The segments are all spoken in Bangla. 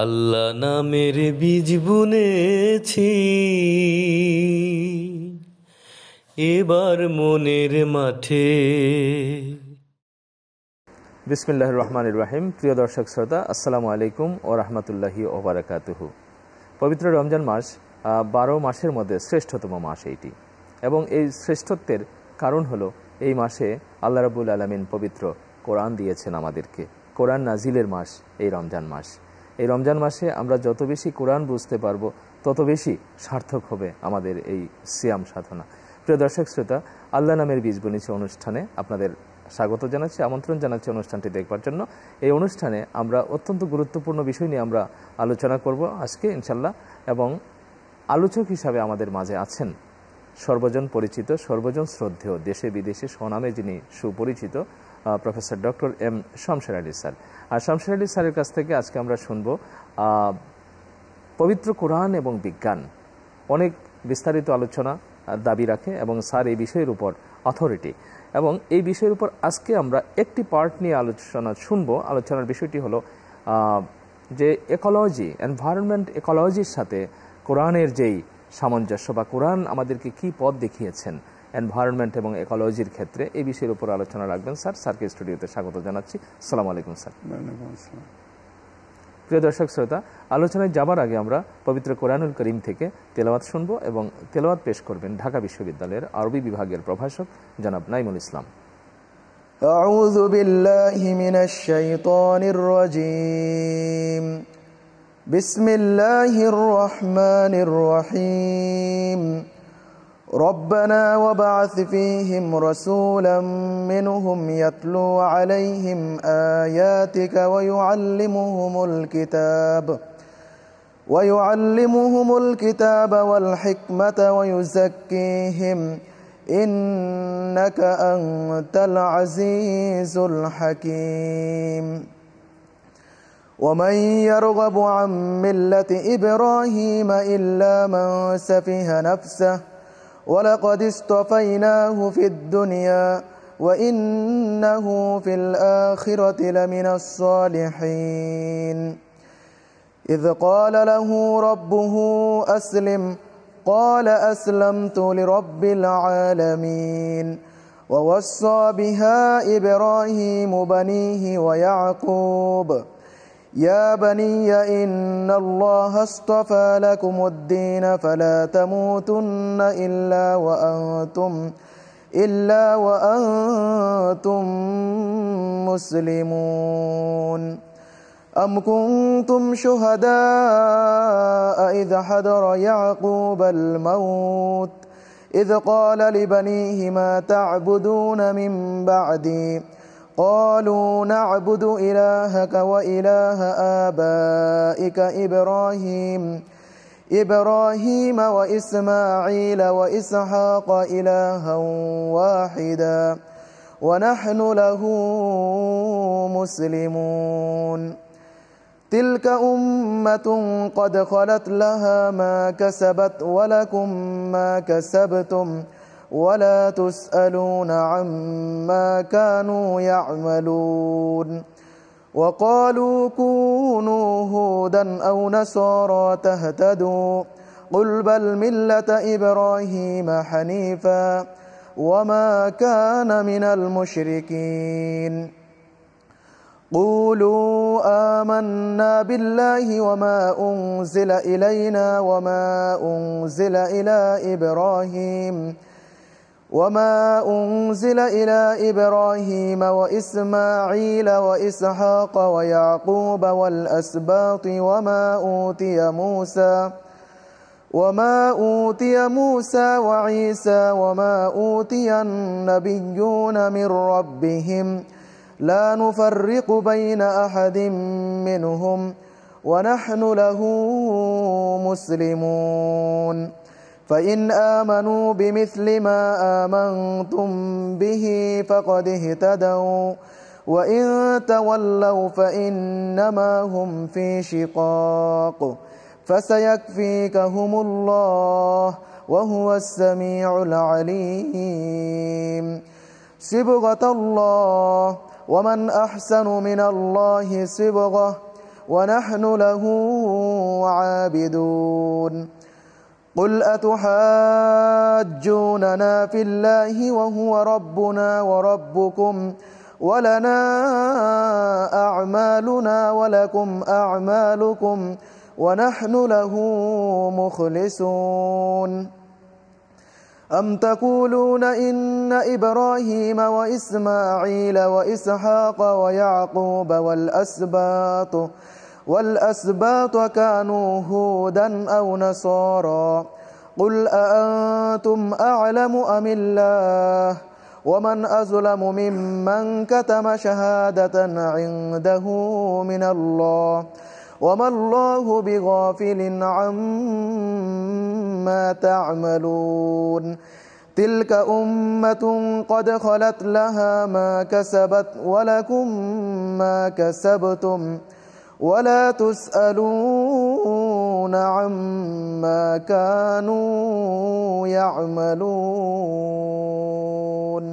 আল্লাহ নামের বীজ বুনেছি এবার মনের মাঠে বিসমিল্লাহ রহমান রাহিম প্রিয় দর্শক শ্রোতা আসসালামু আলাইকুম ও রহমতুল্লাহি ওবরাকাতুহ পবিত্র রমজান মাস বারো মাসের মধ্যে শ্রেষ্ঠতম মাস এইটি এবং এই শ্রেষ্ঠত্বের কারণ হলো এই মাসে আল্লাহ রাবুল আলমিন পবিত্র কোরআন দিয়েছেন আমাদেরকে কোরআন নাজিলের মাস এই রমজান মাস এই রমজান মাসে আমরা যত বেশি কোরআন বুঝতে পারবো তত বেশি সার্থক হবে আমাদের এই সিয়াম সাধনা প্রিয় দর্শক শ্রোতা আল্লাহ নামের বীজ বনিছে অনুষ্ঠানে আপনাদের স্বাগত জানাচ্ছি আমন্ত্রণ জানাচ্ছি অনুষ্ঠানটি দেখবার জন্য এই অনুষ্ঠানে আমরা অত্যন্ত গুরুত্বপূর্ণ বিষয় নিয়ে আমরা আলোচনা করব আজকে ইনশাল্লাহ এবং আলোচক হিসাবে আমাদের মাঝে আছেন সর্বজন পরিচিত সর্বজন শ্রদ্ধেয় দেশে বিদেশে স্বনামে যিনি সুপরিচিত professor doctor M Shamsher Ali sir আর শমশের আলী স্যারের কাছ থেকে আজকে আমরা শুনব পবিত্র কোরআন এবং বিজ্ঞান অনেক বিস্তারিত আলোচনা দাবি রাখে এবং স্যার এই বিষয়ের উপর অথরিটি এবং এই বিষয়ের উপর আজকে আমরা একটি পার্ট নিয়ে আলোচনা শুনব আলোচনার বিষয়টি হলো যে একোলজি এনভায়রনমেন্ট একোলজির সাথে কোরআনের যেই সামঞ্জস্য বা কোরআন আমাদেরকে কি পথ দেখিয়েছেন এনভায়রনমেন্ট এবং একোলজির ক্ষেত্রে এই বিষয়ের উপর আলোচনা রাখবেন স্যার স্যারকে স্টুডিওতে স্বাগত জানাচ্ছি সালাম আলাইকুম স্যার প্রিয় দর্শক শ্রোতা আলোচনায় যাবার আগে আমরা পবিত্র কোরআনুল করিম থেকে তেলাওয়াত শুনব এবং তেলাওয়াত পেশ করবেন ঢাকা বিশ্ববিদ্যালয়ের আরবি বিভাগের প্রভাষক জনাব নাইমুল ইসলাম أعوذ بالله من الشيطان الرجيم بسم الله الرحمن الرحيم ربنا وبعث فيهم رسولا منهم يتلو عليهم آياتك ويعلمهم الكتاب ويعلمهم الكتاب والحكمة ويزكيهم إنك أنت العزيز الحكيم ومن يرغب عن ملة إبراهيم إلا من سفه نفسه ولقد اصطفيناه في الدنيا وإنه في الآخرة لمن الصالحين إذ قال له ربه أسلم قال أسلمت لرب العالمين ووصى بها إبراهيم بنيه ويعقوب يا بني إن الله اصطفى لكم الدين فلا تموتن إلا وأنتم إلا وأنتم مسلمون أم كنتم شهداء إذ حضر يعقوب الموت إذ قال لبنيه ما تعبدون من بعدي قالوا نعبد إلهك وإله آبائك إبراهيم إبراهيم وإسماعيل وإسحاق إلها واحدا ونحن له مسلمون تلك أمة قد خلت لها ما كسبت ولكم ما كسبتم ۖ ولا تسألون عما كانوا يعملون وقالوا كونوا هودا أو نصارى تهتدوا قل بل ملة إبراهيم حنيفا وما كان من المشركين قولوا آمنا بالله وما أنزل إلينا وما أنزل إلى إبراهيم وما أنزل إلى إبراهيم وإسماعيل وإسحاق ويعقوب والأسباط وما أوتي موسى وما أوتي موسى وعيسى وما أوتي النبيون من ربهم لا نفرق بين أحد منهم ونحن له مسلمون فإن آمنوا بمثل ما آمنتم به فقد اهتدوا وإن تولوا فإنما هم في شقاق فسيكفيكهم الله وهو السميع العليم صبغة الله ومن أحسن من الله صبغة ونحن له عابدون قل أتحاجوننا في الله وهو ربنا وربكم ولنا أعمالنا ولكم أعمالكم ونحن له مخلصون أم تقولون إن إبراهيم وإسماعيل وإسحاق ويعقوب والأسباط والأسباط كانوا هودا أو نصارا قل أأنتم أعلم أم الله ومن أظلم ممن كتم شهادة عنده من الله وما الله بغافل عما تعملون تلك أمة قد خلت لها ما كسبت ولكم ما كسبتم ۖ ولا تسألون عما كانوا يعملون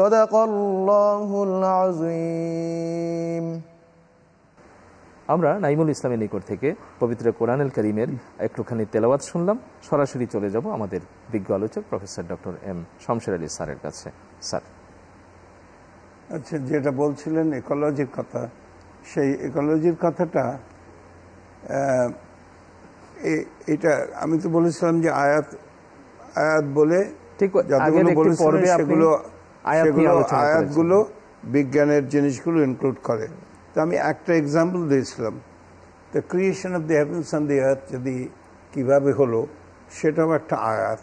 صدق الله العظيم আমরা নাইমুল ইসলামের নিকট থেকে পবিত্র কোরআনুল করিমের একটুখানি তেলাওয়াত শুনলাম সরাসরি চলে যাব আমাদের বিজ্ঞ আলোচক professor doctor M Shamsher Ali স্যারের কাছে স্যার আচ্ছা যেটা বলছিলেন একলজির কথা সেই ইকোলজির কথাটা এটা আমি তো বলেছিলাম যে আয়াত আয়াত বলে যতগুলো সেগুলো সেগুলো আয়াতগুলো বিজ্ঞানের জিনিসগুলো ইনক্লুড করে তো আমি একটা এক্সাম্পল দিয়েছিলাম the creation of the heavens and the earth যদি কীভাবে হলো সেটাও একটা আয়াত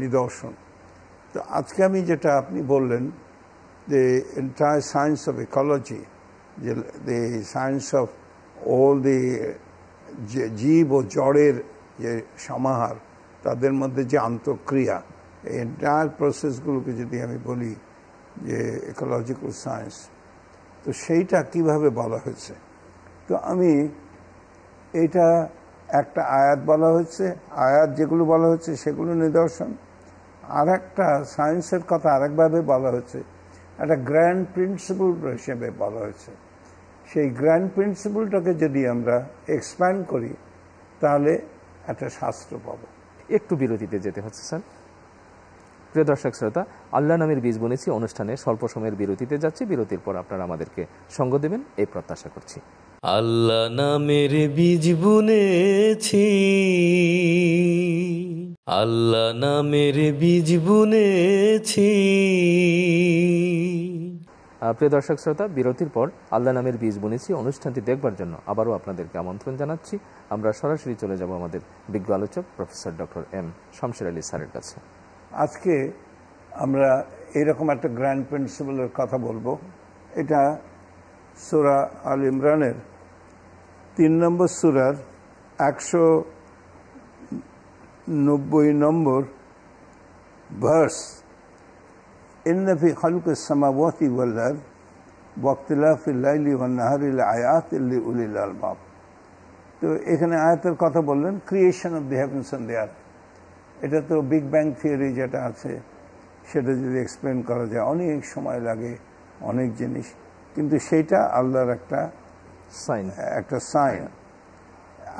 নিদর্শন তো আজকে আমি যেটা আপনি বললেন যে এন্টায়ার সায়েন্স অফ ইকোলজি যে সায়েন্স অফ অল দি যে জীব ও জড়ের যে সমাহার তাদের মধ্যে যে আন্তঃক্রিয়া এই এন্টায়ার প্রসেসগুলোকে যদি আমি বলি যে ইকোলজিক্যাল সায়েন্স তো সেইটা কিভাবে বলা হয়েছে তো আমি এটা একটা আয়াত বলা হয়েছে আয়াত যেগুলো বলা হচ্ছে সেগুলো নিদর্শন আর একটা সায়েন্সের কথা আরেকভাবে বলা হয়েছে একটা গ্র্যান্ড প্রিন্সিপাল হিসেবে বলা হয়েছে সেই গ্র্যান্ড প্রিন্সিপালটাকে যদি আমরা এক্সপ্যান্ড করি তাহলে একটা শাস্ত্র পাব একটু বিরতিতে যেতে হচ্ছে স্যার প্রিয় দর্শক শ্রোতা আল্লাহ নামের বীজ বনেছি অনুষ্ঠানে স্বল্প সময়ের বিরতিতে যাচ্ছি বিরতির পর আপনারা আমাদেরকে সঙ্গ দেবেন এই প্রত্যাশা করছি আল্লাহ নামের বীজ বুনেছি আল্লাহ নামের বীজ বুনেছি প্রিয় দর্শক শ্রোতা বিরতির পর আল্লাহ নামের বীজ বুনেছি অনুষ্ঠানটি দেখবার জন্য আবারও আপনাদেরকে আমন্ত্রণ জানাচ্ছি আমরা সরাসরি চলে যাব আমাদের বিজ্ঞ আলোচক professor doctor M Shamsher Ali স্যারের কাছে আজকে আমরা এরকম একটা গ্র্যান্ড প্রিন্সিপালের কথা বলবো এটা সুরা আল ইমরানের তিন নম্বর সুরার একশো নব্বই নম্বর ভার্স إن في خلق السماوات والأرض واختلاف الليل والنهار الآيات لأولي الألباب তো এখানে আয়াতের কথা বললেন creation of the heavens and the earth এটা তো বিগ ব্যাং থিওরি যেটা আছে সেটা যদি এক্সপ্লেন করা যায় অনেক সময় লাগে অনেক জিনিস কিন্তু সেইটা আল্লাহর একটা সাইন একটা সাইন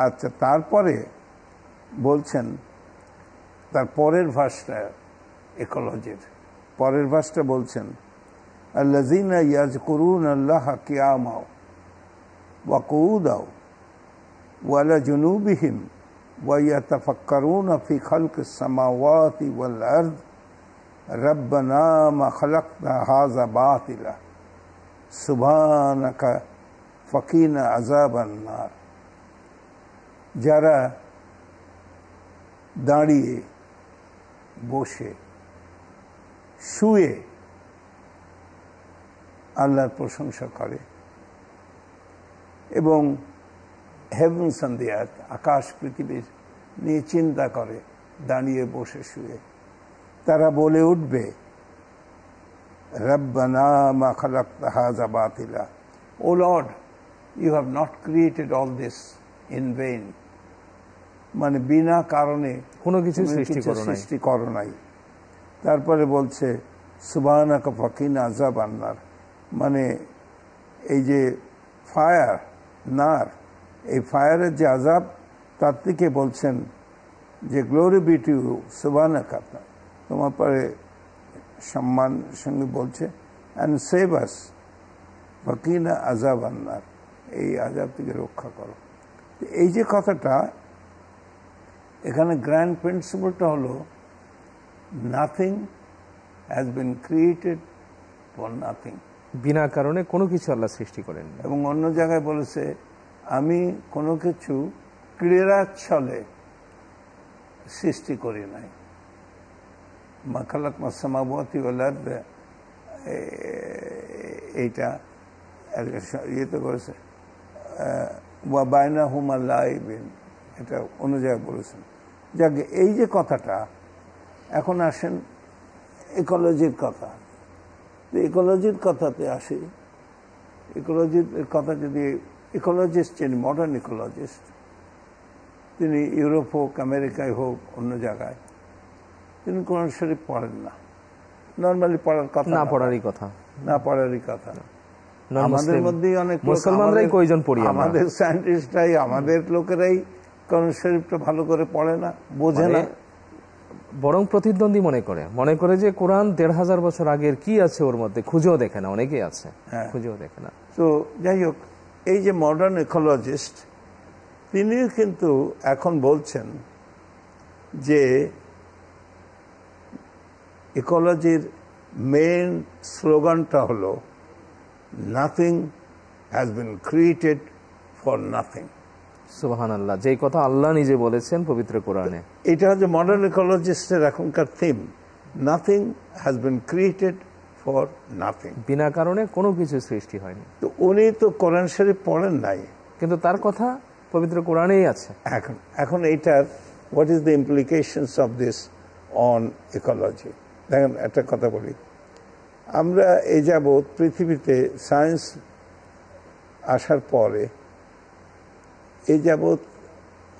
আচ্ছা তারপরে বলছেন তার পরের ভাষটা একোলজির পরের ভাষটা বলছেন আল্লাজিনা ইয়াজ করুন আল্লাহ কিয়ামাও ওয়া কৌদাও ওয়ালা জুনুবিহিম ويتفكرون في خلق السماوات والأرض ربنا ما خلقنا هذا باطلا سبحانك فقينا عذاب النار যারা দাঁড়িয়ে বসে শুয়ে আল্লাহর প্রশংসা করে এবং হেভেন্স অন আকাশ পৃথিবীর নিয়ে চিন্তা করে দাঁড়িয়ে বসে শুয়ে তারা বলে উঠবে রব্বানা মা খালাক তাহাজা বাতিলা O Lord you have not created all this in vain মানে বিনা কারণে কোনো কিছু সৃষ্টি করো নাই তারপরে বলছে সুবাহানাকা ফকিন আজাব আন্নার মানে এই যে ফায়ার নার এই ফায়ারের যে আজাব তার থেকে বলছেন যে গ্লোরি বিটি সুবাহানাকা তোমার পরে সম্মান সঙ্গে বলছে অ্যান্ড সেভ আস ফকিনা আজাব আন্নার এই আজাব থেকে রক্ষা করো এই যে কথাটা এখানে গ্র্যান্ড প্রিন্সিপালটা হলো nothing has been created for nothing বিনা কারণে কোনো কিছু আল্লাহ সৃষ্টি করেন এবং অন্য জায়গায় বলেছে আমি কোনো কিছু ক্রীড়াচ্ছলে সৃষ্টি করি নাই মাখালাক মাসামাবতী ওলাদ এইটা ইয়েতে করেছে ওয়া বায়না হুমা লাইবিন এটা অন্য জায়গায় বলেছেন যাক এই যে কথাটা এখন আসেন ইকোলজির কথা তো ইকোলজির কথাতে আসি ইকোলজির কথা যদি ইকোলজিস্ট যিনি মডার্ন ইকোলজিস্ট তিনি ইউরোপ হোক আমেরিকায় হোক অন্য জায়গায় তিনি কোরআন শরীফ পড়েন না নর্মালি পড়ার কথা না পড়ারই কথা না পড়ারই কথা আমাদের মধ্যেই অনেক মুসলমানরাই কয়জন পড়ি আমাদের সায়েন্টিস্টরাই আমাদের লোকেরাই কোরআন শরীফটা ভালো করে পড়ে না বোঝে মানে না বরং প্রতিদ্বন্দ্বী মনে করে মনে করে যে কোরআন দেড় হাজার বছর আগের কি আছে ওর মধ্যে খুঁজেও দেখে না অনেকেই আছে হ্যাঁ। খুঁজেও দেখে না তো যাই হোক এই যে মডার্ন ইকোলজিস্ট তিনি কিন্তু এখন বলছেন যে ইকোলজির মেন স্লোগানটা হলো nothing has been created for nothing সুবাহান আল্লাহ যেই কথা আল্লাহ নিজে বলেছেন পবিত্র কোরআনে এটা হচ্ছে মডার্ন ইকোলজিস্টের এখনকার theme nothing has been created for nothing বিনা কারণে কোনো কিছু সৃষ্টি হয়নি তো উনি তো কোরআন শরীফ পড়েন নাই কিন্তু তার কথা পবিত্র কোরআনেই আছে এখন এখন এইটার what is the implications of this on ecology দেখেন একটা কথা বলি আমরা এ যাবৎ পৃথিবীতে সায়েন্স আসার পরে এ যাবৎ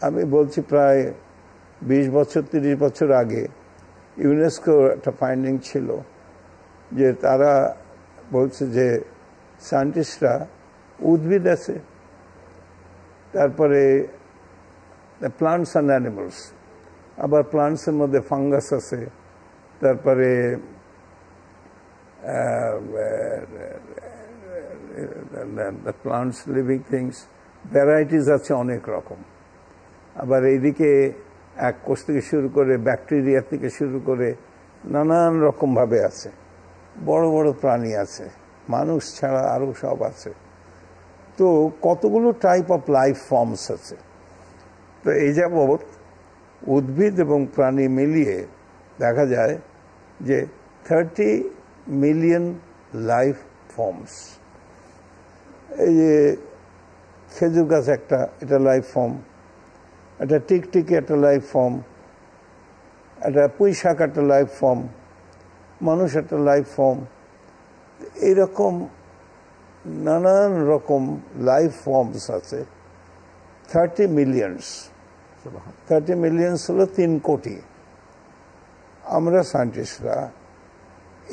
আমি বলছি প্রায় বিশ বছর তিরিশ বছর আগে ইউনেস্কো একটা ফাইন্ডিং ছিল যে তারা বলছে যে সায়েন্টিস্টরা উদ্ভিদ আছে তারপরে প্লান্টস অ্যান্ড অ্যানিমালস আবার প্লান্টসের মধ্যে ফাঙ্গাস আছে তারপরে প্লান্টস লিভিং থিংস ভ্যারাইটিস আছে অনেক রকম আবার এইদিকে এক কোষ থেকে শুরু করে ব্যাকটেরিয়া থেকে শুরু করে নানান রকমভাবে আছে বড় বড় প্রাণী আছে মানুষ ছাড়া আরও সব আছে তো কতগুলো টাইপ অফ লাইফ ফর্মস আছে তো এই যাবৎ উদ্ভিদ এবং প্রাণী মিলিয়ে দেখা যায় যে থার্টি মিলিয়ন লাইফ ফর্মস এই যে খেজুর গাছ একটা এটা লাইফ ফর্ম একটা টিকটিকি একটা লাইফ ফর্ম একটা পুঁই শাক একটা লাইফ ফর্ম মানুষ একটা লাইফ ফর্ম এইরকম নানান রকম লাইফ ফর্মস আছে থার্টি মিলিয়নস থার্টি মিলিয়নস হলো তিন কোটি আমরা সায়েন্টিস্টরা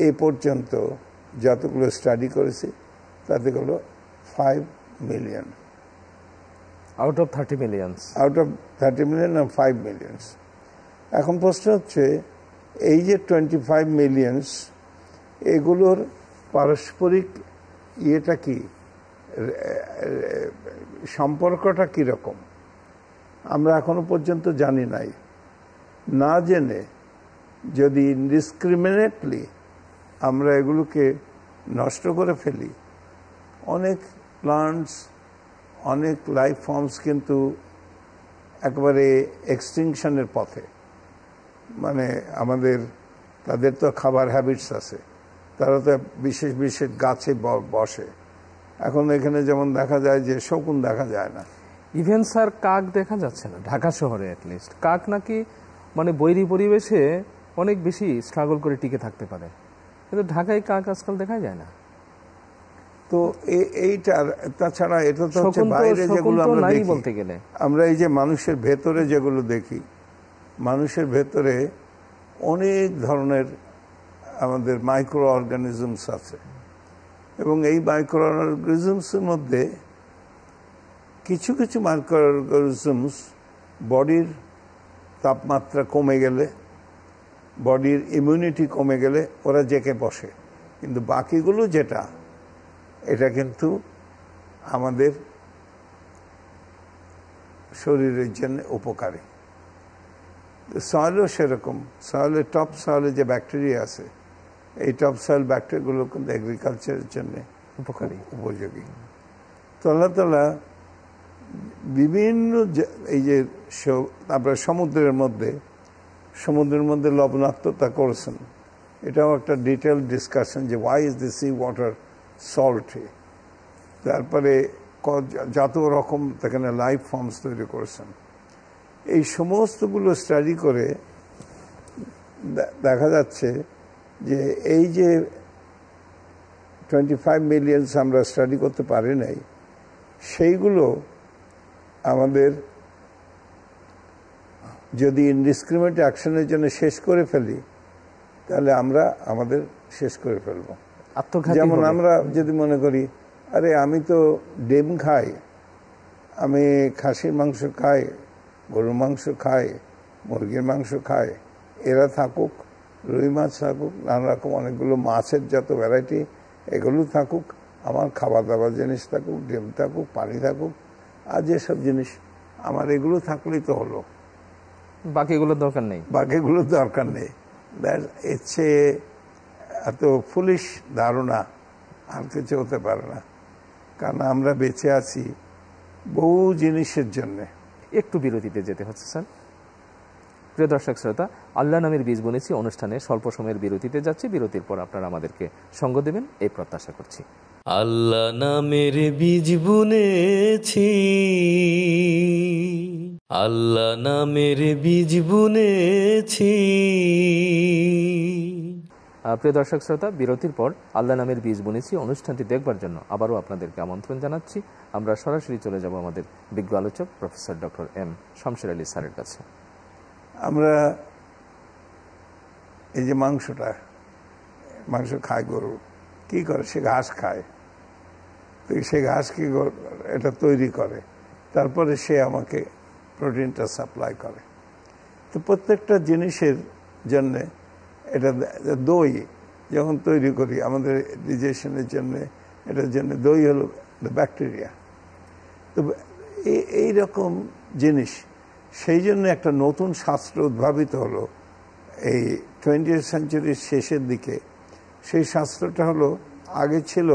এ পর্যন্ত যতগুলো স্টাডি করেছি তাতে হলো five million out of thirty millions out of thirty million আর ফাইভ মিলিয়ন্স এখন প্রশ্ন হচ্ছে এই যে টোয়েন্টি ফাইভ মিলিয়ন্স এগুলোর পারস্পরিক ইয়েটা কি সম্পর্কটা কীরকম আমরা এখনো পর্যন্ত জানি নাই না জেনে যদি ইনডিসক্রিমিনেটলি আমরা এগুলোকে নষ্ট করে ফেলি অনেক প্লান্টস অনেক লাইফ ফর্মস কিন্তু একবারে এক্সটিংশনের পথে মানে আমাদের তাদের তো খাবার হ্যাবিটস আছে তারা তো বিশেষ বিশেষ গাছে বসে এখন এখানে যেমন দেখা যায় যে শকুন দেখা যায় না ইভেন স্যার কাক দেখা যাচ্ছে না ঢাকা শহরে অ্যাটলিস্ট কাক নাকি মানে বৈরী পরিবেশে অনেক বেশি স্ট্রাগল করে টিকে থাকতে পারে কিন্তু ঢাকায় কাক আজকাল দেখা যায় না তো এইটার তাছাড়া এটা তো হচ্ছে বাইরে যেগুলো আমরা দেখি বলতে গেলে আমরা এই যে মানুষের ভেতরে যেগুলো দেখি মানুষের ভেতরে অনেক ধরনের আমাদের মাইক্রো অর্গানিজমস আছে এবং এই মাইক্রো অর্গানিজমসের মধ্যে কিছু কিছু মাইক্রো অর্গানিজমস বডির তাপমাত্রা কমে গেলে বডির ইমিউনিটি কমে গেলে ওরা জেকে বসে কিন্তু বাকিগুলো যেটা এটা কিন্তু আমাদের শরীরের জন্য উপকারী সয়েলও সেরকম সয়েলে টপ সয়েলে যে ব্যাকটেরিয়া আছে এই টপ সয়েল ব্যাকটেরিয়াগুলো কিন্তু এগ্রিকালচারের জন্য উপকারী উপযোগী তো আল্লাহ তালা বিভিন্ন এই যে আপনার সমুদ্রের মধ্যে সমুদ্রের মধ্যে লবণাত্মতা করেছেন এটাও একটা ডিটেল ডিসকাশন যে why is the sea water সল্টে তারপরে যত রকম এখানে লাইফ ফর্মস তৈরি করেছেন এই সমস্তগুলো স্টাডি করে দেখা যাচ্ছে যে এই যে টোয়েন্টি ফাইভ মিলিয়ন্স আমরা স্টাডি করতে পারি নাই সেইগুলো আমাদের যদি ইনডিসক্রিমিনেট অ্যাকশনের জন্য শেষ করে ফেলি তাহলে আমরা আমাদের শেষ করে ফেলবো যেমন আমরা যদি মনে করি আরে আমি তো ডেম খাই আমি খাসির মাংস খাই গরুর মাংস খাই মুরগির মাংস খাই এরা থাকুক রুই মাছ থাকুক নানা রকম অনেকগুলো মাছের যত ভ্যারাইটি এগুলো থাকুক আমার খাবার দাবার জিনিস থাকুক ডিম থাকুক পানি থাকুক আর যেসব জিনিস আমার এগুলো থাকলেই তো হলো বাকিগুলো দরকার নেই বাকিগুলো দরকার নেই দ্যাট এর চেয়ে এত ফুলিশ ধারণা আর কিছু হতে পারে না কারণ আমরা বেঁচে আছি বহু জিনিসের জন্যে একটু বিরতিতে যেতে হচ্ছে স্যার প্রিয় দর্শক শ্রোতা আল্লাহ নামের বীজ বুনেছি অনুষ্ঠানে স্বল্প সময়ের বিরতিতে যাচ্ছি বিরতির পর আপনারা আমাদেরকে সঙ্গ দেবেন এই প্রত্যাশা করছি আল্লাহ নামের বীজ বুনেছি আল্লাহ নামের বীজ বুনেছি প্রিয় দর্শক শ্রোতা বিরতির পর আল্লাহ নামের বীজ বুনেছি অনুষ্ঠানটি দেখবার জন্য আবারও আপনাদেরকে আমন্ত্রণ জানাচ্ছি আমরা সরাসরি চলে যাব আমাদের বিজ্ঞ আলোচক professor doctor M Shamsher Ali স্যারের কাছে আমরা এই যে মাংসটা মাংস খায় গরু কি করে সে ঘাস খায় তো সে কি এটা তৈরি করে তারপরে সে আমাকে প্রোটিনটা সাপ্লাই করে তো প্রত্যেকটা জিনিসের জন্যে এটা দই যখন তৈরি করি আমাদের ডিজেশনের জন্য এটার জন্য দই হলো ব্যাকটেরিয়া তো এই রকম জিনিস সেই জন্য একটা নতুন শাস্ত্র উদ্ভাবিত হলো এই টোয়েন্টি সেঞ্চুরির শেষের দিকে সেই শাস্ত্রটা হলো আগে ছিল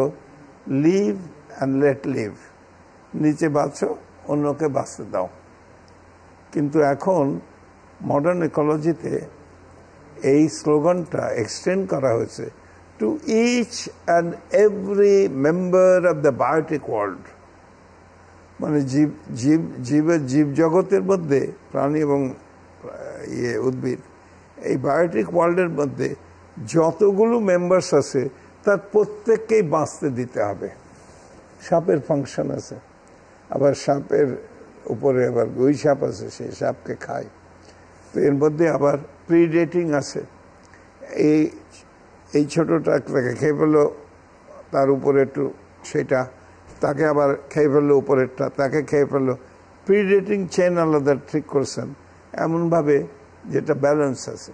লিভ অ্যান্ড লেট লিভ নিচে বাঁচো অন্যকে বাঁচতে দাও কিন্তু এখন মডার্ন ইকোলজিতে এই স্লোগানটা এক্সটেন্ড করা হয়েছে to each and every member of the biotic world মানে জীব জীব জীবের জীব জগতের মধ্যে প্রাণী এবং ইয়ে উদ্ভিদ এই বায়োটিক ওয়ার্ল্ডের মধ্যে যতগুলো মেম্বার্স আছে তার প্রত্যেককেই বাঁচতে দিতে হবে সাপের ফাংশন আছে আবার সাপের উপরে আবার গুই সাপ আছে সেই সাপকে খায় তো এর মধ্যে আবার প্রি ডেটিং আছে এই এই ছোটোটা তাকে খেয়ে ফেললো তার উপরে একটু সেটা তাকে আবার খেয়ে ফেললো উপরেরটা তাকে খেয়ে ফেললো প্রি ডেটিং চেন আলাদা ঠিক করছেন এমনভাবে যেটা ব্যালেন্স আছে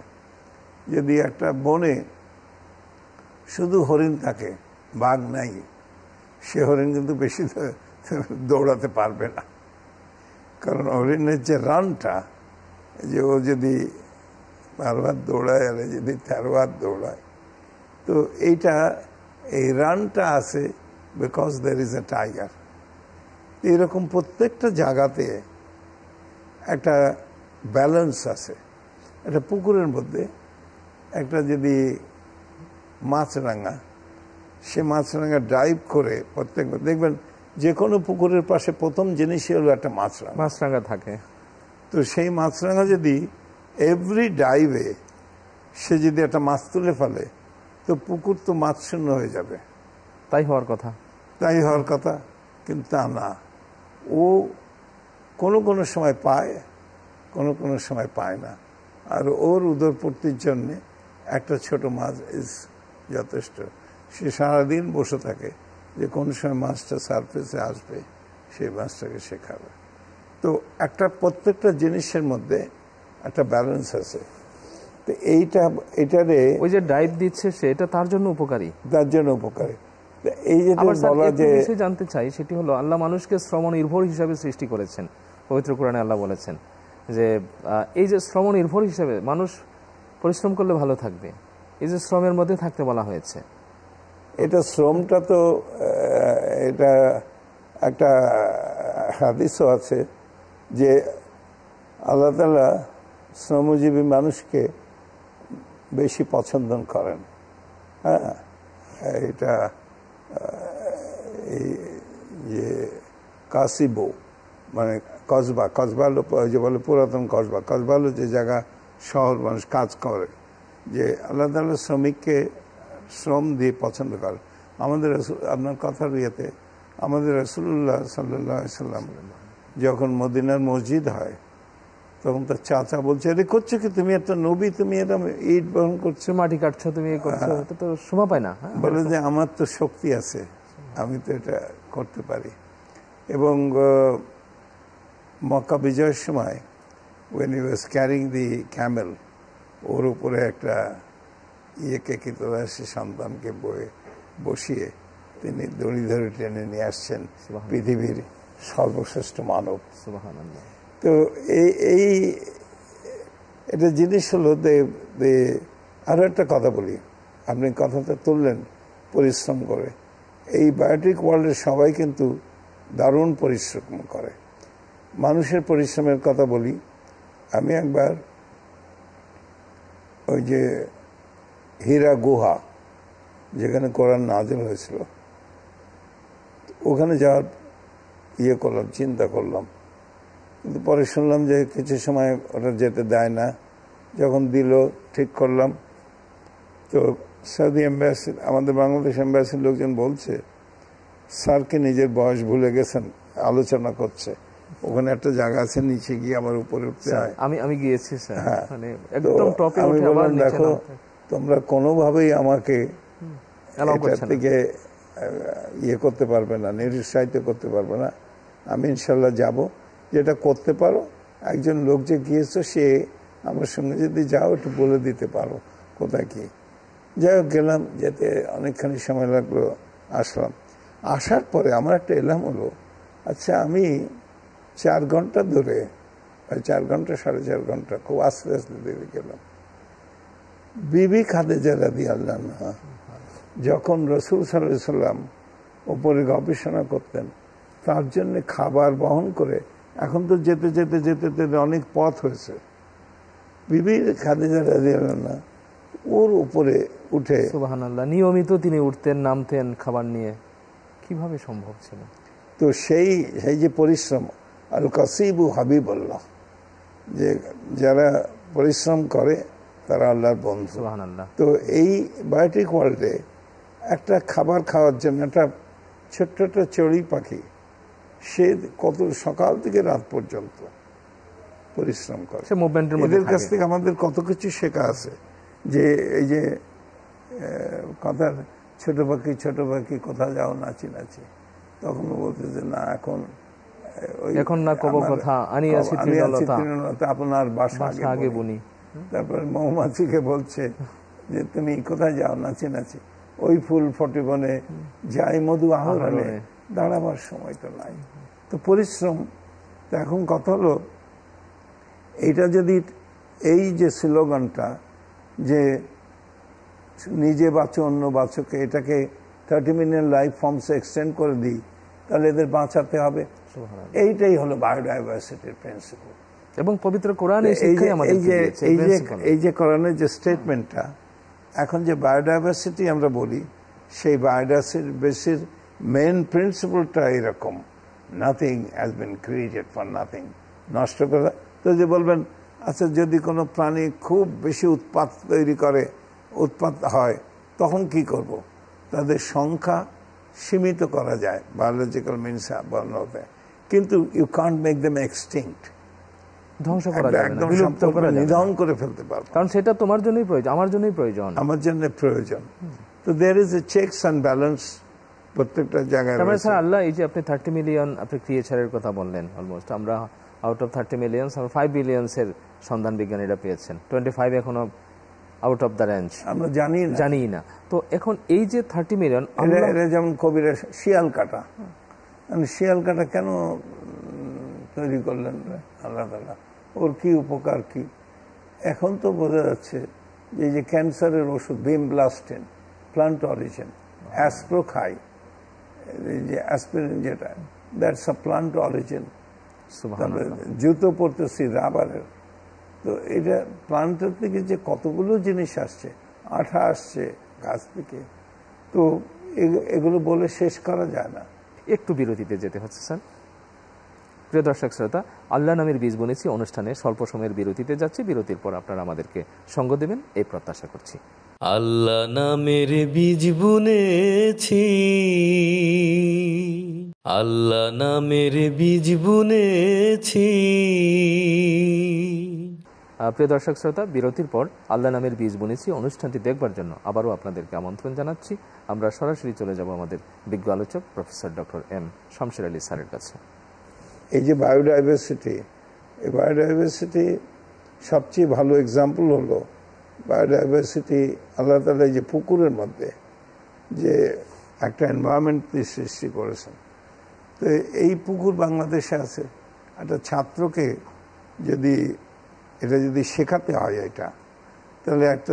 যদি একটা বনে শুধু হরিণ থাকে বাঘ নাই সে হরিণ কিন্তু বেশি দৌড়াতে পারবে না কারণ হরিণের যে রানটা যে ও যদি বারবার দৌড়ায় আর যদি তেরোবার দৌড়ায় তো এইটা এই রানটা আছে because there is a tiger এরকম প্রত্যেকটা জায়গাতে একটা ব্যালেন্স আছে একটা পুকুরের মধ্যে একটা যদি মাছরাঙা সে মাছরাঙা ড্রাইভ করে প্রত্যেক দেখবেন যে কোনো পুকুরের পাশে প্রথম জিনিসই হলো একটা মাছরাঙা মাছরাঙা থাকে তো সেই মাছরাঙা যদি এভরি ডাইভে সে যদি একটা মাছ তুলে ফেলে তো পুকুর তো মাছ শূন্য হয়ে যাবে তাই হওয়ার কথা তাই হওয়ার কথা কিন্তু তা না ও কোনো কোনো সময় পায় কোনো কোনো সময় পায় না আর ওর উদরপূর্তির জন্যে একটা ছোট মাছ ইস যথেষ্ট সে সারাদিন বসে থাকে যে কোন সময় মাছটা সারফেসে আসবে সেই মাছটাকে সে খাবে তো একটা প্রত্যেকটা জিনিসের মধ্যে একটা ব্যালেন্স আছে তো এইটা এটারে ওই যে ডায়েট দিচ্ছে সেটা তার জন্য উপকারী তার জন্য উপকারী এই যে বলা যে জানতে চাই সেটি হলো আল্লাহ মানুষকে শ্রম নির্ভর হিসাবে সৃষ্টি করেছেন পবিত্র কোরআনে আল্লাহ বলেছেন যে এই যে শ্রম নির্ভর হিসাবে মানুষ পরিশ্রম করলে ভালো থাকবে এই যে শ্রমের মধ্যে থাকতে বলা হয়েছে এটা শ্রমটা তো এটা একটা হাদিসও আছে যে আল্লাহ তালা শ্রমজীবী মানুষকে বেশি পছন্দ করেন হ্যাঁ এটা এই যে কাসিবো মানে কসবা কসবা হলো যে বলে পুরাতন কসবা কসবা হলো যে জায়গা শহর মানুষ কাজ করে যে আল্লাহ তালা শ্রমিককে শ্রম দিয়ে পছন্দ করে আমাদের আপনার কথার ইয়েতে আমাদের রসুল্লাহ সাল্লাহ সাল্লাম যখন মদিনার মসজিদ হয় তখন তার চাচা বলছে এটা করছো কি তুমি একটা নবী তুমি এটা ইট বহন করছো মাটি কাটছো তুমি করছো হ্যাঁ। এটা তো শোভা পায় না হ্যাঁ, বলে যে আমার তো শক্তি আছে আমি তো এটা করতে পারি এবং মক্কা বিজয়ের সময় when you was carrying the camel ওর উপরে একটা ইয়েকে কৃতদাসী সন্তানকে বয়ে বসিয়ে তিনি দড়ি ধরে টেনে নিয়ে আসছেন পৃথিবীর সর্বশ্রেষ্ঠ মানব তো এই এই এটা জিনিস হলো যে আরও একটা কথা বলি আপনি কথাটা তুললেন পরিশ্রম করে এই বায়োটিক ওয়ার্ল্ডের সবাই কিন্তু দারুণ পরিশ্রম করে মানুষের পরিশ্রমের কথা বলি আমি একবার ওই যে হীরা গুহা যেখানে কোরআন নাজিল হয়েছিল ওখানে যাওয়ার ইয়ে করলাম চিন্তা করলাম কিন্তু পরে শুনলাম যে কিছু সময় ওটা যেতে দেয় না যখন দিল ঠিক করলাম তো সৌদি এম্বাসি আমাদের বাংলাদেশ এম্বাসির লোকজন বলছে স্যারকে নিজের বয়স ভুলে গেছেন আলোচনা করছে ওখানে একটা জায়গা আছে নিচে গিয়ে আমার উপরে উঠতে হয় আমি আমি গিয়েছি স্যার মানে আমি বললাম দেখো তোমরা কোনোভাবেই আমাকে থেকে ইয়ে করতে পারবে না নিরুৎসাহিত করতে পারবে না আমি ইনশাল্লাহ যাব যেটা করতে পারো একজন লোক যে গিয়েছো সে আমার সঙ্গে যদি যাও একটু বলে দিতে পারো কোথায় কি যাই হোক গেলাম যেতে অনেকখানি সময় লাগলো আসলাম আসার পরে আমার একটা এলাম হলো আচ্ছা আমি চার ঘন্টা ধরে চার ঘন্টা সাড়ে চার ঘন্টা খুব আস্তে আস্তে দেরি গেলাম বিবি খাদেজা রাদি আল্লাহ যখন রসুল সাল্লাম ওপরে গবেষণা করতেন তার জন্য খাবার বহন করে এখন তো যেতে যেতে যেতে যেতে অনেক পথ হয়েছে বিবি খাদিজা না ওর উপরে উঠে সুবাহান্লাহ নিয়মিত তিনি উঠতেন নামতেন খাবার নিয়ে কিভাবে সম্ভব ছিল তো সেই সেই যে পরিশ্রম আল কাসিবু হাবিবুল্লাহ যে যারা পরিশ্রম করে তারা আল্লাহর বন্ধু তো এই বায়োটিক ওয়ার্ল্ডে একটা খাবার খাওয়ার জন্য একটা ছোট্ট একটা চড়ি পাখি সে কত সকাল থেকে রাত পর্যন্ত পরিশ্রম করে এদের কাছ থেকে আমাদের কত কিছু শেখা আছে যে এই যে কথার ছোট পাখি ছোট পাখি কোথা যাও নাচি নাচি তখন বলতে যে না এখন এখন না কব কথা আনি আছি তৃণলতা আপনার বাসা আগে বুনি তারপর মৌমাছিকে বলছে যে তুমি কোথায় যাও নাচি নাচি ওই ফুল ফটে বনে যাই মধু আহরণে দাঁড়াবার সময় তো নাই তো পরিশ্রম তো এখন কথা হলো এইটা যদি এই যে স্লোগানটা যে নিজে বাঁচো অন্য বাঁচোকে এটাকে থার্টি মিলিয়ন লাইফ ফর্মসে এক্সটেন্ড করে দিই তাহলে এদের বাঁচাতে হবে এইটাই হলো বায়োডাইভার্সিটির প্রিন্সিপাল এবং পবিত্র কোরআন এই যে এই যে এই এই যে যে কোরআনের যে স্টেটমেন্টটা এখন যে বায়োডাইভার্সিটি আমরা বলি সেই বায়োডাইভার্সিটির মেন প্রিন্সিপলটা এরকম nothing has been created for nothing নষ্ট করা তো যে বলবেন আচ্ছা যদি কোনো প্রাণী খুব বেশি উৎপাত তৈরি করে উৎপাত হয় তখন কি করব। তাদের সংখ্যা সীমিত করা যায় বায়োলজিক্যাল মিনস বর্ণতে কিন্তু you can't make them extinct ধ্বংস করা যাবে একদম সম্পূর্ণ নিধন করে ফেলতে পারবো কারণ সেটা তোমার জন্যই প্রয়োজন আমার জন্যই প্রয়োজন আমার জন্য প্রয়োজন তো there is a checks and balance প্রত্যেকটা জায়গায় মানে স্যার আল্লাহ এই যে আপনি থার্টি মিলিয়ন আপনি ক্রিয়েচারের কথা বললেন অলমোস্ট আমরা আউট অফ থার্টি মিলিয়ন আমরা ফাইভ বিলিয়ন্সের সন্ধান বিজ্ঞানীরা পেয়েছেন টোয়েন্টি ফাইভ এখনো আউট অফ দ্য রেঞ্জ আমরা জানি জানি না তো এখন এই যে থার্টি মিলিয়ন এটা যেমন কবিরা শিয়াল কাটা মানে শিয়াল কাটা কেন তৈরি করলেন আল্লাহ তালা ওর কি উপকার কি এখন তো বোঝা যাচ্ছে যে যে ক্যান্সারের ওষুধ বিম ব্লাস্টেন প্লান্ট অরিজেন অ্যাস্ট্রোখাই খাই যে অ্যাসপিরিন যেটা দ্যাট প্লান্ট অরিজিন তারপরে জুতো পড়তেছি রাবারের তো এটা প্লান্টের থেকে যে কতগুলো জিনিস আসছে আঠা আসছে গাছ থেকে তো এগুলো বলে শেষ করা যায় না একটু বিরতিতে যেতে হচ্ছে স্যার প্রিয় দর্শক শ্রোতা আল্লাহ নামের বীজ বুনেছি অনুষ্ঠানে স্বল্প সময়ের বিরতিতে যাচ্ছি বিরতির পর আপনারা আমাদেরকে সঙ্গ দেবেন এই প্রত্যাশা করছি আল্লাহ নামের বীজ বুনেছি আল্লাহ নামের বীজ বুনেছি প্রিয় দর্শক শ্রোতা বিরতির পর আল্লাহ নামের বীজ বুনেছি অনুষ্ঠানটি দেখবার জন্য আবারও আপনাদেরকে আমন্ত্রণ জানাচ্ছি আমরা সরাসরি চলে যাব আমাদের বিজ্ঞ আলোচক professor doctor M Shamsher Ali স্যারের কাছে এই যে বায়োডাইভার্সিটি এই বায়োডাইভার্সিটি সবচেয়ে ভালো এক্সাম্পল হলো বায়োডাইভার্সিটি আল্লাহ তালা যে পুকুরের মধ্যে যে একটা এনভায়রনমেন্ট সৃষ্টি করেছেন তো এই পুকুর বাংলাদেশে আছে একটা ছাত্রকে যদি এটা যদি শেখাতে হয় এটা তাহলে একটা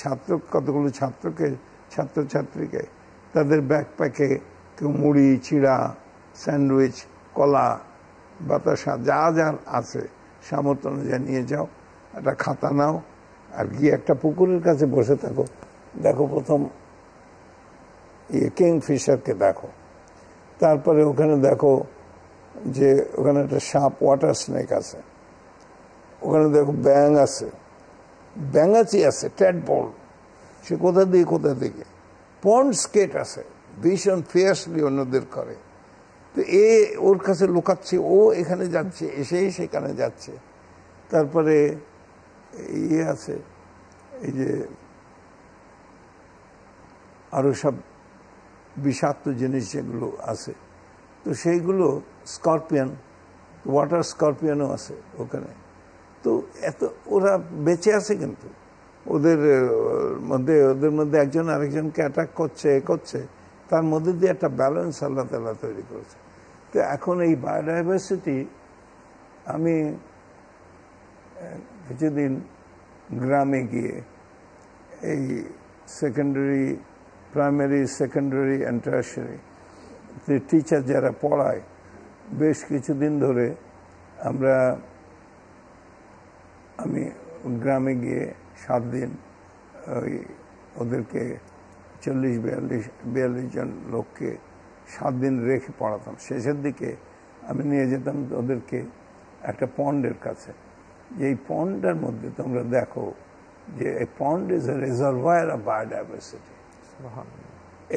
ছাত্র কতগুলো ছাত্রকে ছাত্রছাত্রীকে তাদের ব্যাকপ্যাকে কেউ মুড়ি চিড়া স্যান্ডউইচ কলা বাতাসা যা যা আছে সামর্থ্য অনুযায়ী নিয়ে যাও একটা খাতা নাও আর কি একটা পুকুরের কাছে বসে থাকো দেখো প্রথম ইয়ে কিং ফিশারকে দেখো তারপরে ওখানে দেখো যে ওখানে একটা সাপ ওয়াটার স্নেক আছে ওখানে দেখো ব্যাং আছে ব্যাঙাচি আছে ট্যাট বল সে কোথা দিয়ে কোথা থেকে পন্ড স্কেট আছে ভীষণ ফিয়ার্সলি অন্যদের করে তো এ ওর কাছে লুকাচ্ছে ও এখানে যাচ্ছে এসেই সেখানে যাচ্ছে তারপরে ইয়ে আছে এই যে আরও সব বিষাক্ত জিনিস যেগুলো আছে তো সেইগুলো স্করপিয়ান ওয়াটার স্করপিয়ানও আছে ওখানে তো এত ওরা বেঁচে আছে কিন্তু ওদের মধ্যে ওদের মধ্যে একজন আরেকজনকে অ্যাটাক করছে এ করছে তার মধ্যে দিয়ে একটা ব্যালেন্স আল্লাহ তালা তৈরি করেছে তো এখন এই বায়োডাইভার্সিটি আমি কিছুদিন গ্রামে গিয়ে এই secondary primary secondary and tertiary teacher যারা পড়ায় বেশ কিছুদিন ধরে আমরা আমি গ্রামে গিয়ে সাত দিন ওই ওদেরকে চল্লিশ বিয়াল্লিশ বিয়াল্লিশ জন লোককে সাত দিন রেখে পড়াতাম শেষের দিকে আমি নিয়ে যেতাম ওদেরকে একটা পন্ডের কাছে যে এই পন্ডটার মধ্যে তোমরা দেখো যে এই pond is a reservoir of biodiversity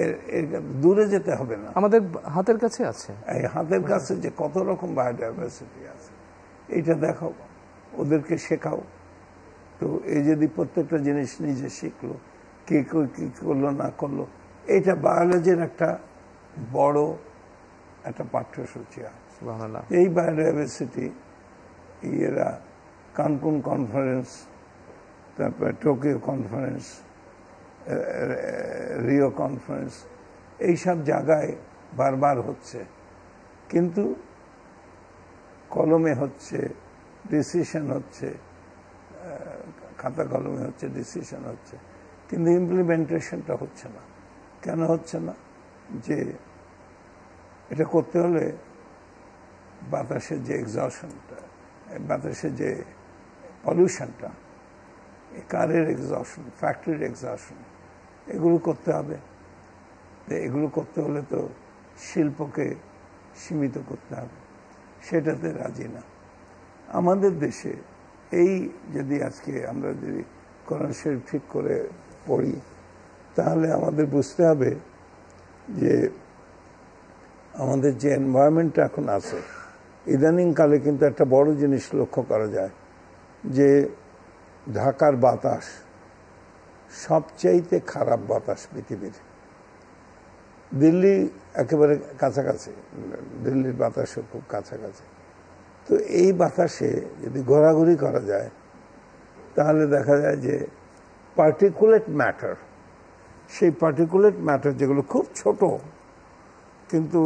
এর এর দূরে যেতে হবে না আমাদের হাতের কাছে আছে এই হাতের কাছে যে কত রকম বায়োডাইভার্সিটি আছে এটা দেখাও ওদেরকে শেখাও তো এই যদি প্রত্যেকটা জিনিস নিজে শিখলো কে কী করলো না করলো এটা বায়োলজির একটা বড় একটা পাঠ্যসূচি আছে এই বায়োডাইভার্সিটি ইয়েরা কানকুন কনফারেন্স তারপরে টোকিও কনফারেন্স রিও কনফারেন্স এইসব জায়গায় বারবার হচ্ছে কিন্তু কলমে হচ্ছে ডিসিশন হচ্ছে খাতা কলমে হচ্ছে ডিসিশন হচ্ছে কিন্তু ইমপ্লিমেন্টেশনটা হচ্ছে না কেন হচ্ছে না যে এটা করতে হলে বাতাসের যে এক্সশনটা বাতাসের যে পলিউশনটা কারের এক্সশন ফ্যাক্টরির এক্সশন এগুলো করতে হবে এগুলো করতে হলে তো শিল্পকে সীমিত করতে হবে সেটাতে রাজি না আমাদের দেশে এই যদি আজকে আমরা যদি কোরআন শরীফ ঠিক করে পড়ি তাহলে আমাদের বুঝতে হবে যে আমাদের যে এনভায়রনমেন্টটা এখন আছে ইদানিংকালে কিন্তু একটা বড় জিনিস লক্ষ্য করা যায় যে ঢাকার বাতাস সবচাইতে খারাপ বাতাস পৃথিবীর দিল্লি একেবারে কাছাকাছি দিল্লির বাতাসও খুব কাছাকাছি তো এই বাতাসে যদি ঘোরাঘুরি করা যায় তাহলে দেখা যায় যে পার্টিকুলেট ম্যাটার সেই পার্টিকুলেট ম্যাটার যেগুলো খুব ছোট কিন্তু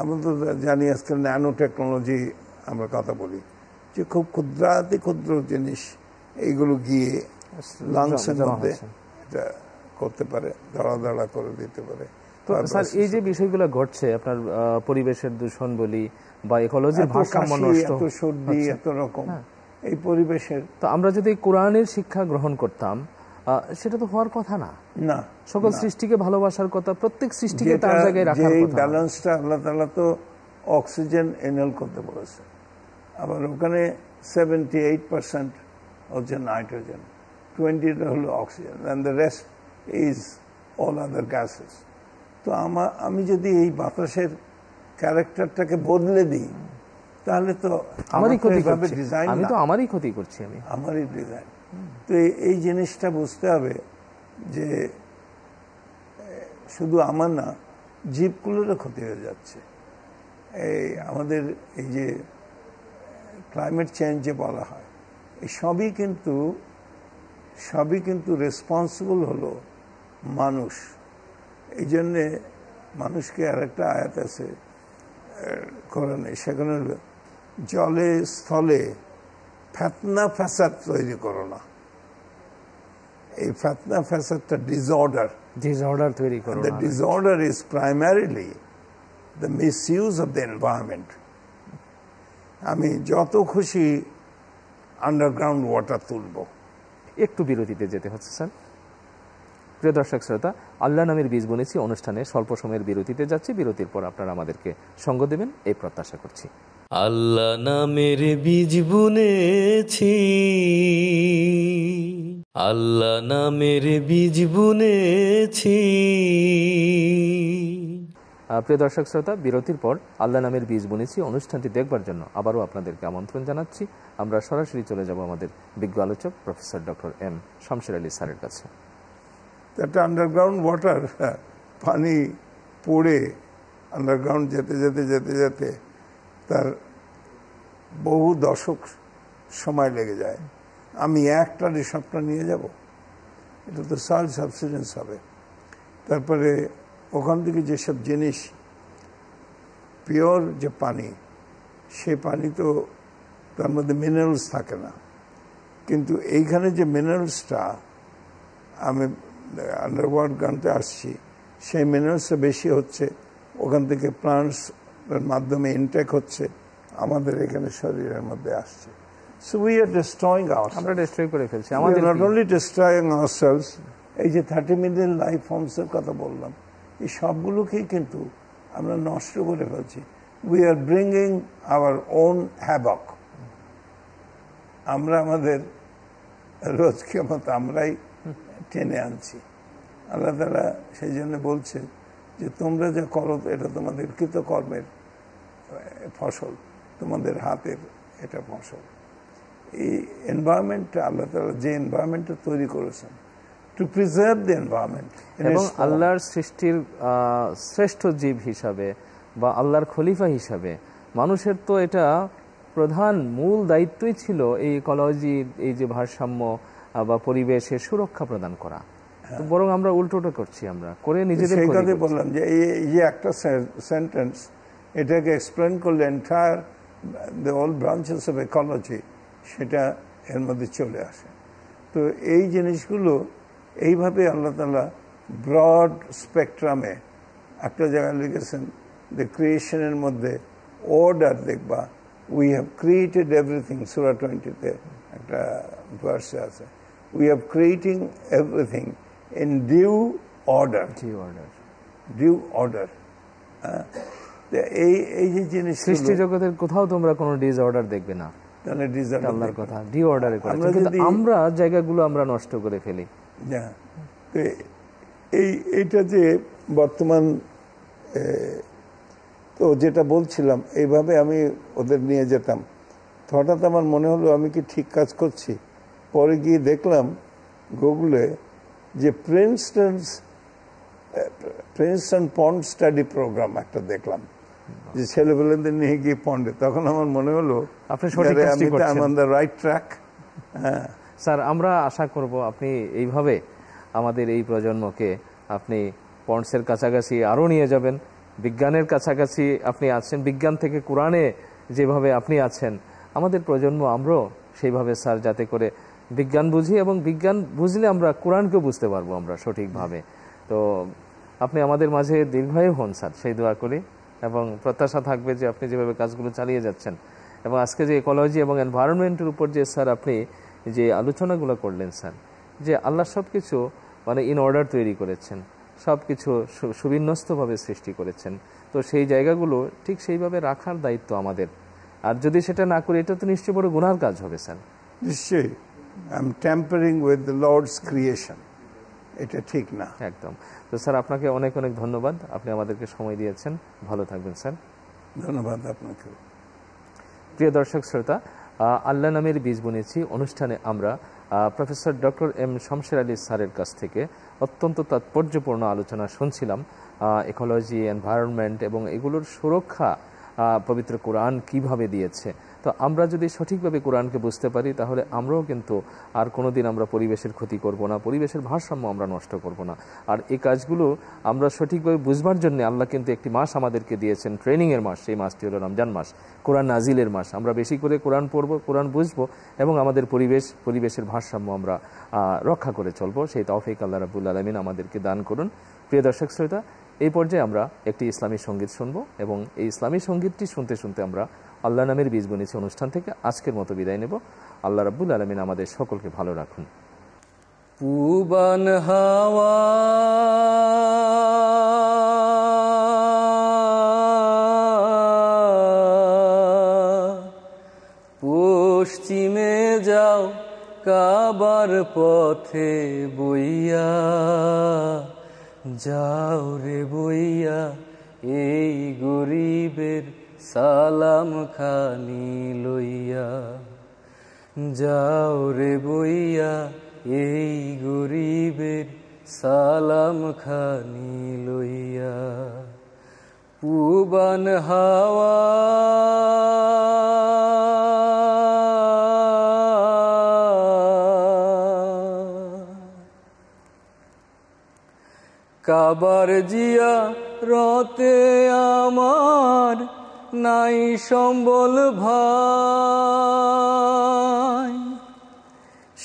আমরা তো জানি আজকাল ন্যানো টেকনোলজি আমরা কথা বলি যে খুব ক্ষুদ্রাতি ক্ষুদ্র জিনিস এইগুলো গিয়ে লাংসের মধ্যে এটা করতে পারে ধরা করে দিতে পারে তো স্যার এই যে বিষয়গুলো ঘটছে আপনার পরিবেশের দূষণ বলি বা ইকোলজির এত সর্দি এত রকম হ্যাঁ। এই পরিবেশের তো আমরা যদি কোরআনের শিক্ষা গ্রহণ করতাম সেটা তো হওয়ার কথা না না সকল সৃষ্টিকে ভালোবাসার কথা প্রত্যেক সৃষ্টিকে তার জায়গায় রাখার কথা এই ব্যালেন্সটা আল্লাহ তাআলা তো অক্সিজেন এনাল করতে বলেছে আবার ওখানে সেভেন্টি এইট পার্সেন্ট হচ্ছে নাইট্রোজেন টোয়েন্টিটা হলো oxygen and the rest is all other gases তো আমার আমি যদি এই বাতাসের ক্যারেক্টারটাকে বদলে দিই তাহলে তো আমারই ক্ষতি ডিজাইন আমি তো আমারই ক্ষতি করছি আমি আমারই ডিজাইন তো এই জিনিসটা বুঝতে হবে যে শুধু আমার না জীবগুলোরও ক্ষতি হয়ে যাচ্ছে এই আমাদের এই যে ক্লাইমেট চেঞ্জ যে বলা হয় এই সবই কিন্তু সবই কিন্তু রেসপন্সিবল হলো মানুষ এই জন্যে মানুষকে আরেকটা আয়াত আছে করেন সেখানে জলে স্থলে ফ্যাতনা ফ্যাসাদ তৈরি করো না এই ফ্যাতনা ফ্যাসাদটা ডিসঅর্ডার ডিসঅর্ডার তৈরি করো the disorder is primarily the misuse of the environment আমি যত খুশি আন্ডারগ্রাউন্ড ওয়াটার তুলব একটু বিরতিতে যেতে হচ্ছে স্যার প্রিয় দর্শক শ্রোতা আল্লাহ নামের বীজ বনেছি অনুষ্ঠানে স্বল্প সময়ের বিরতিতে যাচ্ছি বিরতির পর আপনারা আমাদেরকে সঙ্গ দেবেন এই প্রত্যাশা করছি আল্লাহ নামের বীজ বুনেছি আল্লাহ নামের বীজ বুনেছি প্রিয় দর্শক শ্রোতা বিরতির পর আল্লাহ নামের বীজ বুনেছি অনুষ্ঠানটি দেখবার জন্য আবারও আপনাদেরকে আমন্ত্রণ জানাচ্ছি আমরা সরাসরি চলে যাব আমাদের বিজ্ঞ আলোচক professor doctor M Shamsher Ali স্যারের কাছে একটা আন্ডারগ্রাউন্ড হ্যাঁ, ওয়াটার পানি পড়ে আন্ডারগ্রাউন্ড যেতে যেতে যেতে যেতে তার বহু দশক সময় লেগে যায় আমি একটা রিসাপটা নিয়ে যাব এটা তো সাল সাবসিডেন্স হবে তারপরে ওখান থেকে যেসব জিনিস পিওর যে পানি সে পানি তো তার মধ্যে মিনারেলস থাকে না কিন্তু এইখানে যে মিনারেলসটা আমি আন্ডারওয়ার্ল্ড গানতে আসছি সেই মিনারেলসটা বেশি হচ্ছে ওখান থেকে প্লান্টসের মাধ্যমে ইনটেক হচ্ছে আমাদের এখানে শরীরের মধ্যে আসছে so we are destroying our আমরা ডিস্ট্রয় করে ফেলছি আমাদের নট অনলি ডিস্ট্রয়িং আওয়ার এই যে থার্টি মিলিয়ন লাইফ ফর্মসের কথা বললাম এই সবগুলোকেই কিন্তু আমরা নষ্ট করে ফেলছি we are bringing our own havoc আমরা আমাদের রোজকে মতো আমরাই টেনে আনছি আল্লাহ তারা সেই জন্য বলছে যে তোমরা যা করো এটা তোমাদের কৃতকর্মের ফসল তোমাদের হাতের এটা ফসল এই এনভায়রনমেন্টটা আল্লাহ তারা যে এনভায়রনমেন্টটা তৈরি করেছেন to preserve the environment. এবং আল্লাহর সৃষ্টির শ্রেষ্ঠ জীব হিসাবে বা আল্লাহর খলিফা হিসাবে মানুষের তো এটা প্রধান মূল দায়িত্বই ছিল এই ইকোলজি এই যে ভারসাম্য বা পরিবেশের সুরক্ষা প্রদান করা হ্যাঁ। বরং আমরা উল্টোটা করছি আমরা করে নিজেদের সেই কথাই বললাম যে এই যে একটা সেন্টেন্স এটাকে এক্সপ্লেন করলে entire the all branches of ecology সেটা এর মধ্যে চলে আসে তো এই জিনিসগুলো এইভাবে আল্লাহ তালা ব্রড স্পেকট্রামে একটা জায়গায় লিখেছেন যে ক্রিয়েশনের মধ্যে অর্ডার দেখবা উই হ্যাভ ক্রিয়েটেড এভরিথিং সুরা টোয়েন্টিতে একটা ভার্সে আছে we have creating everything in due order due order due order এই এই যে জিনিস সৃষ্টি জগতের কোথাও তোমরা কোনো ডিজ অর্ডার দেখবে না তাহলে ডিসঅর্ডার আল্লাহর কথা ডিঅর্ডারে করে আমরা জায়গাগুলো আমরা নষ্ট করে ফেলি এই এইটা যে বর্তমান তো যেটা বলছিলাম এইভাবে আমি ওদের নিয়ে যেতাম হঠাৎ আমার মনে হলো আমি কি ঠিক কাজ করছি পরে গিয়ে দেখলাম গুগলে যে Princeton's Princeton pond study program একটা দেখলাম যে ছেলেপেলেদের নিয়ে গিয়ে পন্ডে তখন আমার মনে হলো আপনি দ্য রাইট ট্র্যাক হ্যাঁ স্যার আমরা আশা করব আপনি এইভাবে আমাদের এই প্রজন্মকে আপনি পন্ডসের কাছাকাছি আরও নিয়ে যাবেন বিজ্ঞানের কাছাকাছি আপনি আছেন বিজ্ঞান থেকে কোরআনে যেভাবে আপনি আছেন আমাদের প্রজন্ম আমরাও সেইভাবে স্যার যাতে করে বিজ্ঞান বুঝি এবং বিজ্ঞান বুঝলে আমরা কোরআনকেও বুঝতে পারবো আমরা সঠিকভাবে তো আপনি আমাদের মাঝে দীর্ঘায়ু হন স্যার সেই দোয়া করি এবং প্রত্যাশা থাকবে যে আপনি যেভাবে কাজগুলো চালিয়ে যাচ্ছেন এবং আজকে যে ইকোলজি এবং এনভায়রনমেন্টের উপর যে স্যার আপনি যে আলোচনাগুলো করলেন স্যার যে আল্লাহ সব কিছু মানে ইন অর্ডার তৈরি করেছেন সব কিছু সুবিন্যস্তভাবে সৃষ্টি করেছেন তো সেই জায়গাগুলো ঠিক সেইভাবে রাখার দায়িত্ব আমাদের আর যদি সেটা না করি এটা তো নিশ্চয়ই বড় গুণার কাজ হবে স্যার নিশ্চয়ই I am tampering with the Lord's creation এটা ঠিক না একদম তো স্যার আপনাকে অনেক অনেক ধন্যবাদ আপনি আমাদেরকে সময় দিয়েছেন ভালো থাকবেন স্যার ধন্যবাদ আপনাকে প্রিয় দর্শক শ্রোতা আল্লা নামের বীজ বুনেছি অনুষ্ঠানে আমরা professor doctor M Shamsher Ali স্যারের কাছ থেকে অত্যন্ত তাৎপর্যপূর্ণ আলোচনা শুনছিলাম ইকোলজি এনভায়রনমেন্ট এবং এগুলোর সুরক্ষা পবিত্র কোরআন কিভাবে দিয়েছে তো আমরা যদি সঠিকভাবে কোরআনকে বুঝতে পারি তাহলে আমরাও কিন্তু আর কোনো দিন আমরা পরিবেশের ক্ষতি করব না পরিবেশের ভারসাম্য আমরা নষ্ট করব না আর এই কাজগুলো আমরা সঠিকভাবে বুঝবার জন্য আল্লাহ কিন্তু একটি মাস আমাদেরকে দিয়েছেন ট্রেনিংয়ের মাস সেই মাসটি হলো রমজান মাস কোরআন নাজিলের মাস আমরা বেশি করে কোরআন পড়ব কোরআন বুঝব এবং আমাদের পরিবেশ পরিবেশের ভারসাম্য আমরা রক্ষা করে চলবো সেই তফিক আল্লাহ রাবুল আলমিন আমাদেরকে দান করুন প্রিয় দর্শক শ্রোতা এই পর্যায়ে আমরা একটি ইসলামী সঙ্গীত শুনব এবং এই ইসলামী সঙ্গীতটি শুনতে শুনতে আমরা আল্লাহ নামের বীজ বনেছি অনুষ্ঠান থেকে আজকের মতো বিদায় নেব আল্লাহ রাবুল আলমিন আমাদের সকলকে ভালো রাখুন পুবান হাওয়া পশ্চিমে যাও কাবার পথে বইয়া যাও রে বইয়া এই গরিবের সালাম খানি লইয়া যাও রে বইয়া এই গরিবের সালাম খানি লইয়া পুবান হাওয়া কাবার জিয়া রতে আমার নাই সম্বল ভাই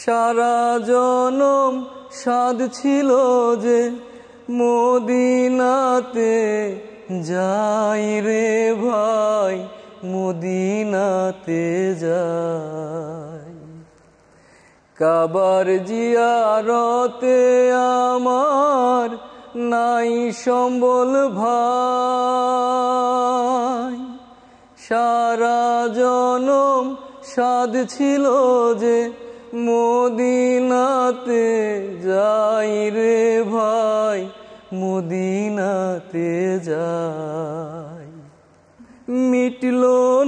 সারা জনম স্বাদ ছিল যে মদিনাতে যাই রে ভাই মদিনাতে যাই কাবার জিয়ারতে আমার নাই সম্বল ভাই সারা জনম সাদ ছিল যে মদিনাতে যাই রে ভাই মদিনাতে যাই মিটল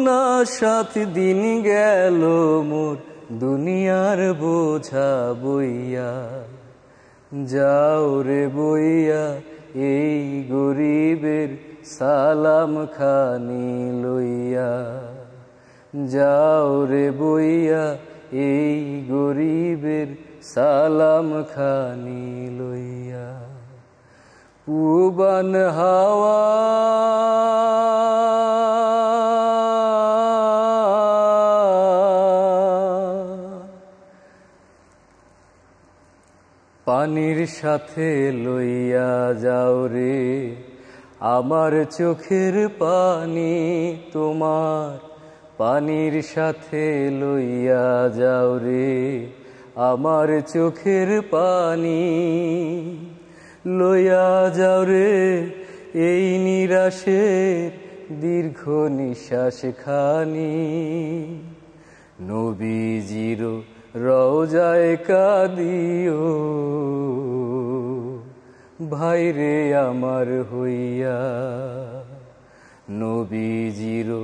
না সাত দিন গেল মোর দুনিয়ার বোঝা বইয়া যাও রে বইয়া এই গরিবের সালাম খানি লইয়া যাও রে বইয়া এই গরিবের সালাম খানি লইয়া পুবান হাওয়া পানির সাথে লইয়া যাও রে আমার চোখের পানি তোমার পানির সাথে লইয়া যাও রে আমার চোখের পানি লইয়া যাও রে এই নিরাশের দীর্ঘ নিঃশ্বাস খানি নবীজির রওজায় কাদিও ভাইরে আমার হইয়া জিরো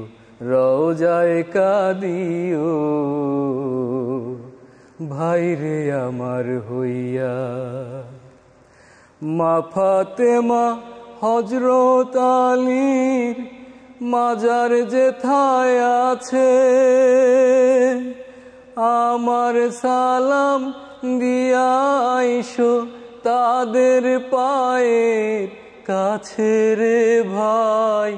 রওজায় কাদিও ভাইরে আমার হইয়া মা ফাতেমা হজরত আলীর মাজার যেথায় আছে আমার সালাম দিয়াইশো তাদের পায়ের কাছে রে ভাই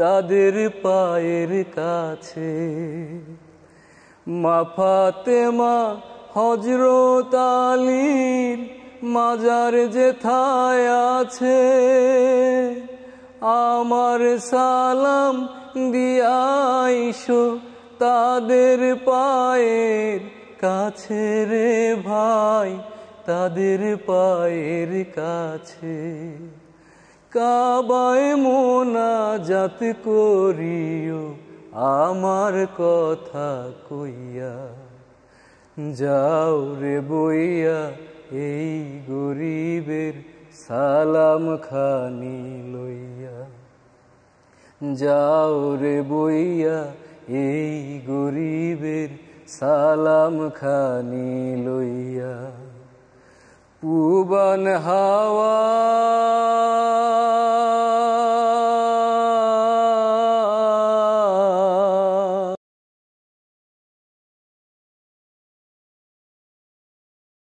তাদের পায়ের কাছে মাফাতে মা হজরত আলীর মাজার যেথায় আছে আমার সালাম দিয়াইশো তাদের পায়ের কাছে রে ভাই তাদের পায়ের কাছে কাবায় মোনা জাত করিও আমার কথা কইয়া যাও রে বইয়া এই গরিবের সালাম খানি লইয়া যাও রে বইয়া এই গরিবের সালাম খানি লইয়া Uban Hawa.